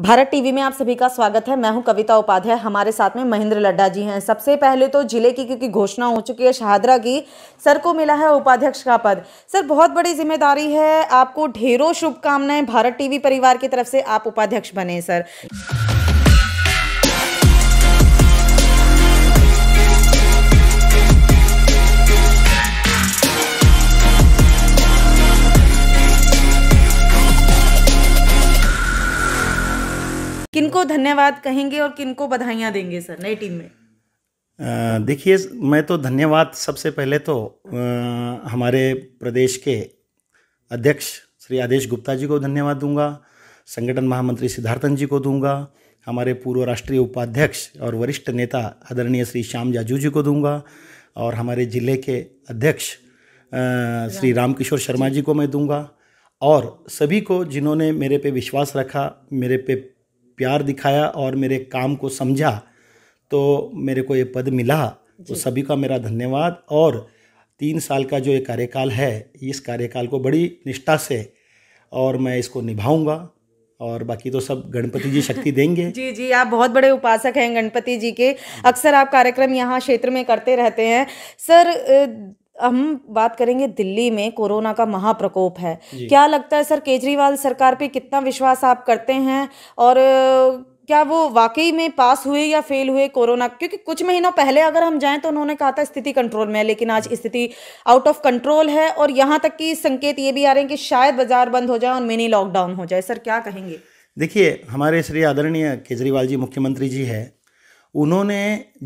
Bharat TV में आप सभी का स्वागत है मैं हूं कविता उपाध्याय हमारे साथ में महेंद्र लड्डा जी हैं सबसे पहले तो जिले की क्योंकि घोषणा हो चुकी है शाहदरा की सर को मिला है उपाध्यक्ष का पद सर बहुत बड़ी जिम्मेदारी है आपको ढेरों शुभकामनाएं भारत टीवी परिवार की तरफ से आप उपाध्यक्ष बने सर किनको धन्यवाद कहेंगे और किनको बधाइयाँ देंगे सर नई टीम में देखिए मैं तो धन्यवाद सबसे पहले तो आ, हमारे प्रदेश के अध्यक्ष श्री आदेश गुप्ता जी को धन्यवाद दूंगा संगठन महामंत्री सिद्धार्थन जी को दूंगा हमारे पूर्व राष्ट्रीय उपाध्यक्ष और वरिष्ठ नेता आदरणीय श्री श्याम जाजू जी को दूंगा और हमारे जिले के अध्यक्ष श्री रामकिशोर शर्मा जी को मैं दूंगा और सभी को जिन्होंने मेरे पे विश्वास रखा मेरे पे प्यार दिखाया और मेरे काम को समझा तो मेरे को ये पद मिला तो सभी का मेरा धन्यवाद और तीन साल का जो ये कार्यकाल है इस कार्यकाल को बड़ी निष्ठा से और मैं इसको निभाऊंगा और बाकी तो सब गणपति जी शक्ति देंगे जी जी आप बहुत बड़े उपासक हैं गणपति जी के अक्सर आप कार्यक्रम यहाँ क्षेत्र में करते रहते हैं सर हम बात करेंगे दिल्ली में कोरोना का महाप्रकोप है क्या लगता है सर केजरीवाल सरकार पे कितना विश्वास आप करते हैं और क्या वो वाकई में पास हुए या फेल हुए कोरोना क्योंकि कुछ महीनों पहले अगर हम जाएं तो उन्होंने कहा था स्थिति कंट्रोल में है लेकिन आज स्थिति आउट ऑफ कंट्रोल है और यहाँ तक कि संकेत ये भी आ रहे हैं कि शायद बाजार बंद हो जाए और मिनी लॉकडाउन हो जाए सर क्या कहेंगे देखिए हमारे श्री आदरणीय केजरीवाल जी मुख्यमंत्री जी है उन्होंने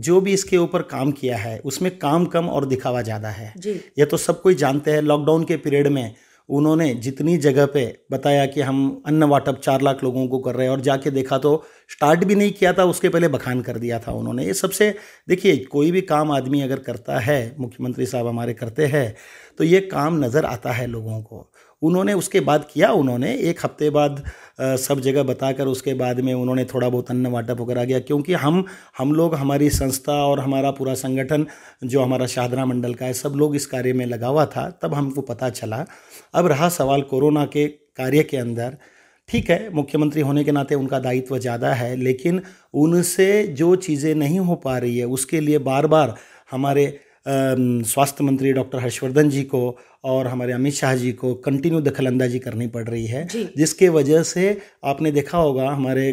जो भी इसके ऊपर काम किया है उसमें काम कम और दिखावा ज़्यादा है ये तो सब कोई जानते हैं लॉकडाउन के पीरियड में उन्होंने जितनी जगह पे बताया कि हम अन्न वाटप चार लाख लोगों को कर रहे हैं और जाके देखा तो स्टार्ट भी नहीं किया था उसके पहले बखान कर दिया था उन्होंने ये सबसे देखिए कोई भी काम आदमी अगर करता है मुख्यमंत्री साहब हमारे करते हैं तो ये काम नज़र आता है लोगों को उन्होंने उसके बाद किया उन्होंने एक हफ्ते बाद आ, सब जगह बताकर उसके बाद में उन्होंने थोड़ा बहुत अन्न वाटप वगैरह गया क्योंकि हम हम लोग हमारी संस्था और हमारा पूरा संगठन जो हमारा शाहदरा मंडल का है सब लोग इस कार्य में लगा हुआ था तब हमको पता चला अब रहा सवाल कोरोना के कार्य के अंदर ठीक है मुख्यमंत्री होने के नाते उनका दायित्व ज़्यादा है लेकिन उनसे जो चीज़ें नहीं हो पा रही है उसके लिए बार बार हमारे स्वास्थ्य मंत्री डॉक्टर हर्षवर्धन जी को और हमारे अमित शाह जी को कंटिन्यू दखलंदाजी करनी पड़ रही है जिसके वजह से आपने देखा होगा हमारे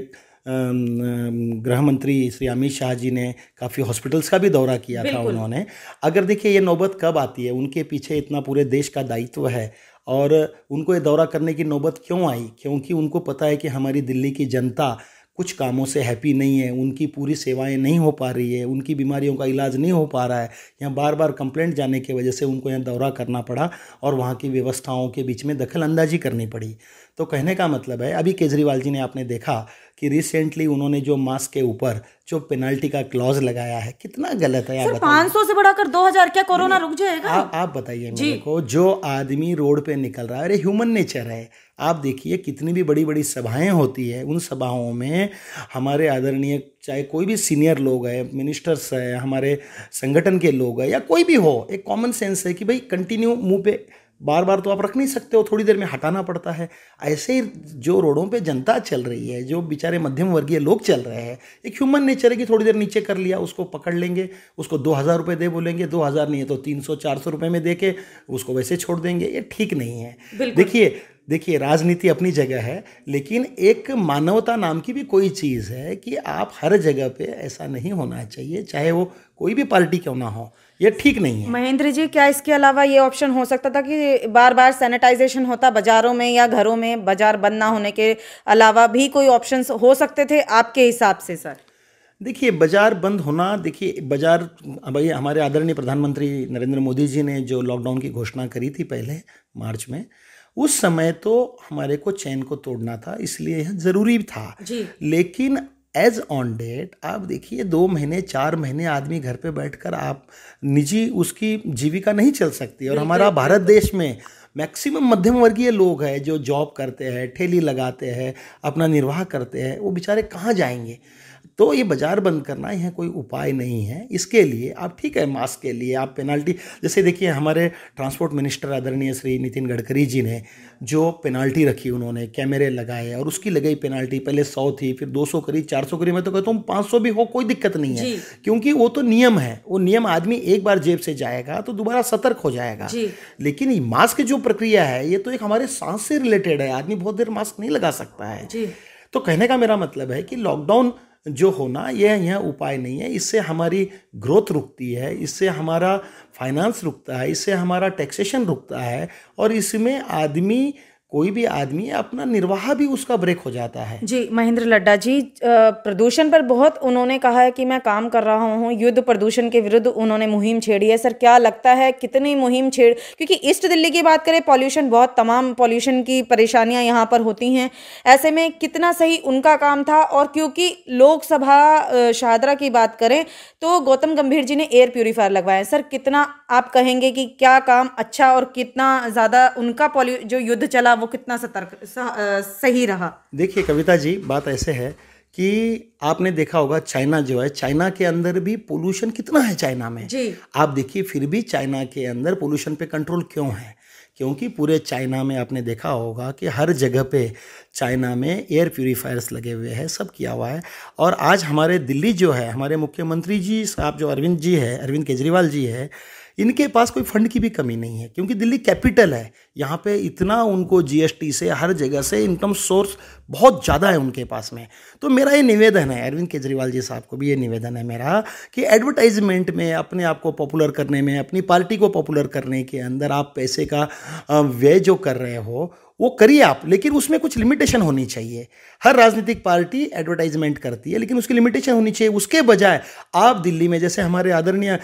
गृह मंत्री श्री अमित शाह जी ने काफ़ी हॉस्पिटल्स का भी दौरा किया था उन्होंने अगर देखिए ये नौबत कब आती है उनके पीछे इतना पूरे देश का दायित्व है और उनको ये दौरा करने की नौबत क्यों आई क्योंकि उनको पता है कि हमारी दिल्ली की जनता कुछ कामों से हैप्पी नहीं है उनकी पूरी सेवाएं नहीं हो पा रही है उनकी बीमारियों का इलाज नहीं हो पा रहा है यहाँ बार बार कंप्लेंट जाने की वजह से उनको यहाँ दौरा करना पड़ा और वहाँ की व्यवस्थाओं के बीच में दखल अंदाजी करनी पड़ी तो कहने का मतलब है अभी केजरीवाल जी ने आपने देखा कि रिसेंटली उन्होंने जो मास्क के ऊपर जो पेनल्टी का क्लॉज लगाया है कितना गलत है यार पांच सौ से बढ़ाकर दो हजार क्या कोरोना रुक जाएगा आ, आप बताइए मेरे को जो आदमी रोड पे निकल रहा है अरे ह्यूमन नेचर है आप देखिए कितनी भी बड़ी बड़ी सभाएं होती है उन सभाओं में हमारे आदरणीय चाहे कोई भी सीनियर लोग है मिनिस्टर्स है हमारे संगठन के लोग है या कोई भी हो एक कॉमन सेंस है कि भाई कंटिन्यू मुंह पे बार बार तो आप रख नहीं सकते हो थोड़ी देर में हटाना पड़ता है ऐसे ही जो रोडों पे जनता चल रही है जो बेचारे मध्यम वर्गीय लोग चल रहे हैं एक ह्यूमन नेचर है कि थोड़ी देर नीचे कर लिया उसको पकड़ लेंगे उसको दो हज़ार रुपये दे बोलेंगे दो हज़ार नहीं है तो तीन सौ चार सौ रुपये में दे के उसको वैसे छोड़ देंगे ये ठीक नहीं है देखिए देखिए राजनीति अपनी जगह है लेकिन एक मानवता नाम की भी कोई चीज़ है कि आप हर जगह पे ऐसा नहीं होना चाहिए चाहे वो कोई भी पार्टी क्यों ना हो ये ठीक नहीं है महेंद्र जी क्या इसके अलावा ये ऑप्शन हो सकता था कि बार बार सैनिटाइजेशन होता बाजारों में या घरों में बाजार बंद ना होने के अलावा भी कोई ऑप्शन हो सकते थे आपके हिसाब से सर देखिए बाज़ार बंद होना देखिए बाज़ार भाई हमारे आदरणीय प्रधानमंत्री नरेंद्र मोदी जी ने जो लॉकडाउन की घोषणा करी थी पहले मार्च में उस समय तो हमारे को चैन को तोड़ना था इसलिए यह ज़रूरी था लेकिन एज ऑन डेट आप देखिए दो महीने चार महीने आदमी घर पे बैठकर आप निजी उसकी जीविका नहीं चल सकती और हमारा भारत देश में मैक्सिमम मध्यम वर्गीय लोग हैं जो जॉब करते हैं ठेली लगाते हैं अपना निर्वाह करते हैं वो बेचारे कहाँ जाएंगे तो ये बाज़ार बंद करना यह कोई उपाय नहीं है इसके लिए आप ठीक है मास्क के लिए आप पेनाल्टी जैसे देखिए हमारे ट्रांसपोर्ट मिनिस्टर आदरणीय श्री नितिन गडकरी जी ने जो पेनाल्टी रखी उन्होंने कैमरे लगाए और उसकी लगाई पेनाल्टी पहले सौ थी फिर दो सौ करी चार सौ करी मैं तो कहता हूँ पाँच सौ भी हो कोई दिक्कत नहीं है क्योंकि वो तो नियम है वो नियम आदमी एक बार जेब से जाएगा तो दोबारा सतर्क हो जाएगा लेकिन मास्क जो प्रक्रिया है ये तो एक हमारे सांस से रिलेटेड है आदमी बहुत देर मास्क नहीं लगा सकता है तो कहने का मेरा मतलब है कि लॉकडाउन जो होना यह यह उपाय नहीं है इससे हमारी ग्रोथ रुकती है इससे हमारा फाइनेंस रुकता है इससे हमारा टैक्सेशन रुकता है और इसमें आदमी कोई भी आदमी अपना निर्वाह भी उसका ब्रेक हो जाता है जी महेंद्र लड्डा जी प्रदूषण पर बहुत उन्होंने कहा है कि मैं काम कर रहा हूँ युद्ध प्रदूषण के विरुद्ध उन्होंने मुहिम छेड़ी है सर क्या लगता है कितनी मुहिम छेड़ क्योंकि ईस्ट दिल्ली की बात करें पॉल्यूशन बहुत तमाम पॉल्यूशन की परेशानियाँ यहाँ पर होती हैं ऐसे में कितना सही उनका काम था और क्योंकि लोकसभा शाहदरा की बात करें तो गौतम गंभीर जी ने एयर प्योरीफायर लगवाया सर कितना आप कहेंगे कि क्या काम अच्छा और कितना ज़्यादा उनका पॉल्यू जो युद्ध चला वो कितना सतर्क सही रहा देखिए कविता जी बात ऐसे है कि आपने देखा होगा चाइना जो है चाइना के अंदर भी पोल्यूशन कितना है चाइना में जी आप देखिए फिर भी चाइना के अंदर पोल्यूशन पे कंट्रोल क्यों है क्योंकि पूरे चाइना में आपने देखा होगा कि हर जगह पे चाइना में एयर प्योरीफायर्स लगे हुए हैं सब किया हुआ है और आज हमारे दिल्ली जो है हमारे मुख्यमंत्री जी साहब जो अरविंद जी है अरविंद केजरीवाल जी है इनके पास कोई फंड की भी कमी नहीं है क्योंकि दिल्ली कैपिटल है यहाँ पे इतना उनको जीएसटी से हर जगह से इनकम सोर्स बहुत ज़्यादा है उनके पास में तो मेरा ये निवेदन है अरविंद केजरीवाल जी साहब को भी ये निवेदन है मेरा कि एडवर्टाइजमेंट में अपने आप को पॉपुलर करने में अपनी पार्टी को पॉपुलर करने के अंदर आप पैसे का व्यय जो कर रहे हो वो करिए आप लेकिन उसमें कुछ लिमिटेशन होनी चाहिए हर राजनीतिक पार्टी एडवर्टाइजमेंट करती है लेकिन उसकी लिमिटेशन होनी चाहिए उसके बजाय आप दिल्ली में जैसे हमारे आदरणीय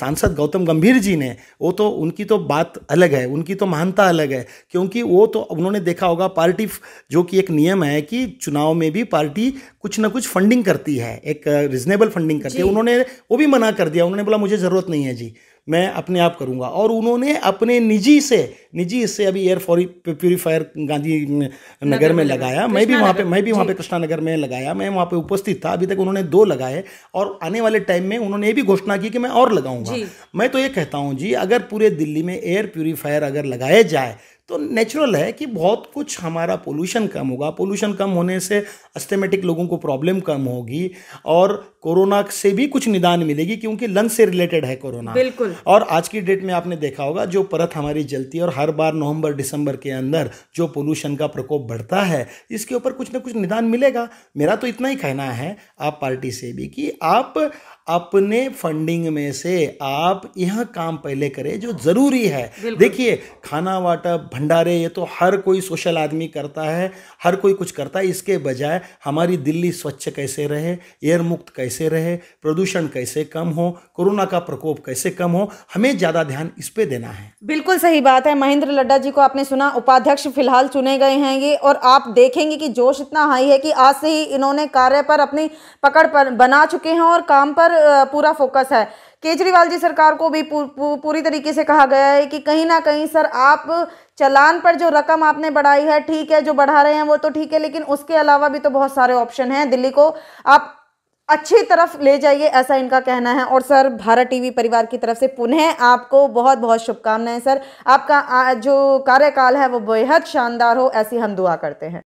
सांसद गौतम गंभीर जी ने वो तो उनकी तो बात अलग है उनकी तो महानता अलग है क्योंकि वो तो उन्होंने देखा होगा पार्टी जो कि एक नियम है है कि चुनाव में भी पार्टी कुछ ना कुछ फंडिंग करती है एक रिजनेबल फंडिंग करती है उन्होंने वो भी मना कर दिया उन्होंने बोला मुझे ज़रूरत नहीं है जी मैं अपने आप करूंगा और उन्होंने अपने निजी से निजी इससे अभी एयर फॉरी प्योरीफायर गांधी नगर, नगर में लगाया मैं भी वहाँ पे मैं भी वहाँ पे कृष्णा नगर में लगाया मैं वहाँ पे उपस्थित था अभी तक उन्होंने दो लगाए और आने वाले टाइम में उन्होंने ये भी घोषणा की कि मैं और लगाऊंगा मैं तो ये कहता हूँ जी अगर पूरे दिल्ली में एयर प्योरीफायर अगर लगाए जाए तो नेचुरल है कि बहुत कुछ हमारा पोल्यूशन कम होगा पोल्यूशन कम होने से अस्थेमेटिक लोगों को प्रॉब्लम कम होगी और कोरोना से भी कुछ निदान मिलेगी क्योंकि लंग से रिलेटेड है कोरोना बिल्कुल और आज की डेट में आपने देखा होगा जो परत हमारी जलती है और हर बार नवंबर दिसंबर के अंदर जो पोल्यूशन का प्रकोप बढ़ता है इसके ऊपर कुछ ना कुछ निदान मिलेगा मेरा तो इतना ही कहना है आप पार्टी से भी कि आप अपने फंडिंग में से आप यह काम पहले करें जो ज़रूरी है देखिए खाना वाटा भंडारे ये तो हर कोई सोशल आदमी करता है हर कोई कुछ करता है इसके बजाय हमारी दिल्ली स्वच्छ कैसे रहे एयर मुक्त कैसे कैसे रहे प्रदूषण कैसे कम हो कोरोना का प्रकोप कैसे कम हो हमें ज्यादा ध्यान इस पे देना है बिल्कुल सही बात है महेंद्र लड्डा जी को आपने सुना उपाध्यक्ष फिलहाल चुने गए हैं ये और आप देखेंगे कि जोश इतना हाई है कि आज से ही इन्होंने कार्य पर अपनी पकड़ पर बना चुके हैं और काम पर पूरा फोकस है केजरीवाल जी सरकार को भी पू, पू, पूरी तरीके से कहा गया है कि कहीं ना कहीं सर आप चलान पर जो रकम आपने बढ़ाई है ठीक है जो बढ़ा रहे हैं वो तो ठीक है लेकिन उसके अलावा भी तो बहुत सारे ऑप्शन हैं दिल्ली को आप अच्छी तरफ ले जाइए ऐसा इनका कहना है और सर भारत टीवी परिवार की तरफ से पुनः आपको बहुत बहुत शुभकामनाएं सर आपका जो कार्यकाल है वो बेहद शानदार हो ऐसी हम दुआ करते हैं